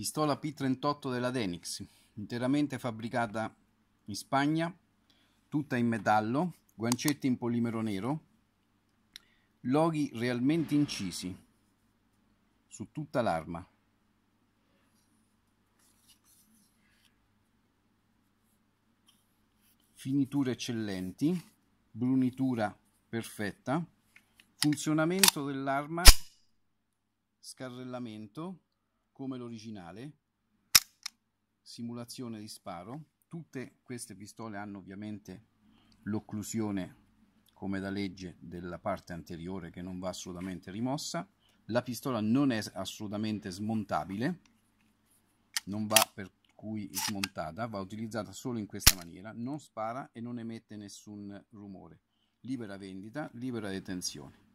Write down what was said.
pistola P38 della Denix, interamente fabbricata in Spagna, tutta in metallo, guancetti in polimero nero, loghi realmente incisi su tutta l'arma. Finiture eccellenti, brunitura perfetta, funzionamento dell'arma, scarrellamento, come l'originale, simulazione di sparo. Tutte queste pistole hanno ovviamente l'occlusione come da legge della parte anteriore che non va assolutamente rimossa. La pistola non è assolutamente smontabile, non va per cui smontata, va utilizzata solo in questa maniera, non spara e non emette nessun rumore. Libera vendita, libera detenzione.